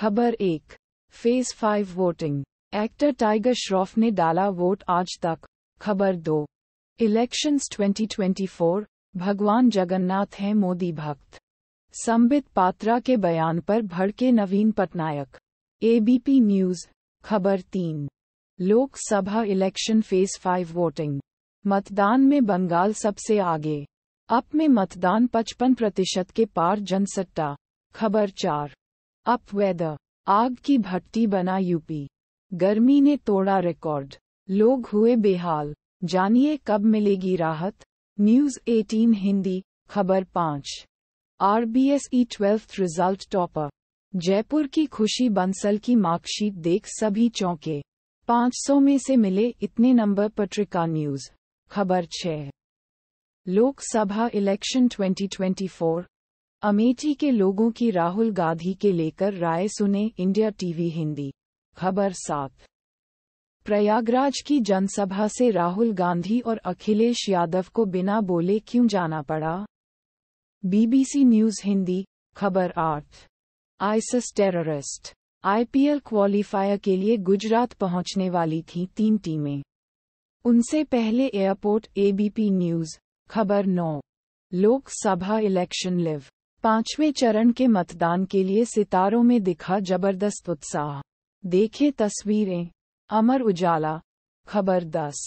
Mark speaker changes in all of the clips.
Speaker 1: खबर एक phase five voting actor Tiger Shroff ने डाला वोट आज तक खबर दो इलेक्शंस 2024 भगवान जगन्नाथ हैं मोदी भक्त संबित पात्रा के बयान पर भड़के नवीन पटनायक एबीपी न्यूज खबर तीन Lok Sabha election phase five voting मतदान में बंगाल सबसे आगे अप में मतदान 55 प्रतिशत के पार जनसट्टा खबर चार अप वेदर आग की भट्टी बना यूपी गर्मी ने तोड़ा रिकॉर्ड लोग हुए बेहाल जानिए कब मिलेगी राहत न्यूज 18 हिंदी खबर पाँच R B S E twelfth result topper Jaipur की खुशी बंसल की मार्कशीट देख सभी चौंके 500 में से मिले इतने नंबर पत्रिका न्यूज खबर छह लोकसभा इलेक्शन 2024 अमेठी के लोगों की राहुल गांधी के लेकर राय सुने इंडिया टीवी हिंदी खबर सात प्रयागराज की जनसभा से राहुल गांधी और अखिलेश यादव को बिना बोले क्यों जाना पड़ा बीबीसी न्यूज हिंदी खबर आठ आइसिस टेररिस्ट आईपीएल क्वालिफायर के लिए गुजरात पहुंचने वाली थी तीन टीमें उनसे पहले एयरपोर्ट एबीपी न्यूज खबर नौ लोकसभा इलेक्शन लिव पांचवें चरण के मतदान के लिए सितारों में दिखा जबरदस्त उत्साह देखे तस्वीरें अमर उजाला खबर दस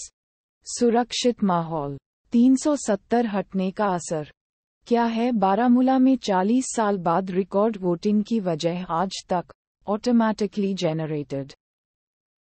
Speaker 1: सुरक्षित माहौल 370 हटने का असर क्या है बारामूला में 40 साल बाद रिकॉर्ड वोटिंग की वजह आज तक ऑटोमेटिकली जेनरेटेड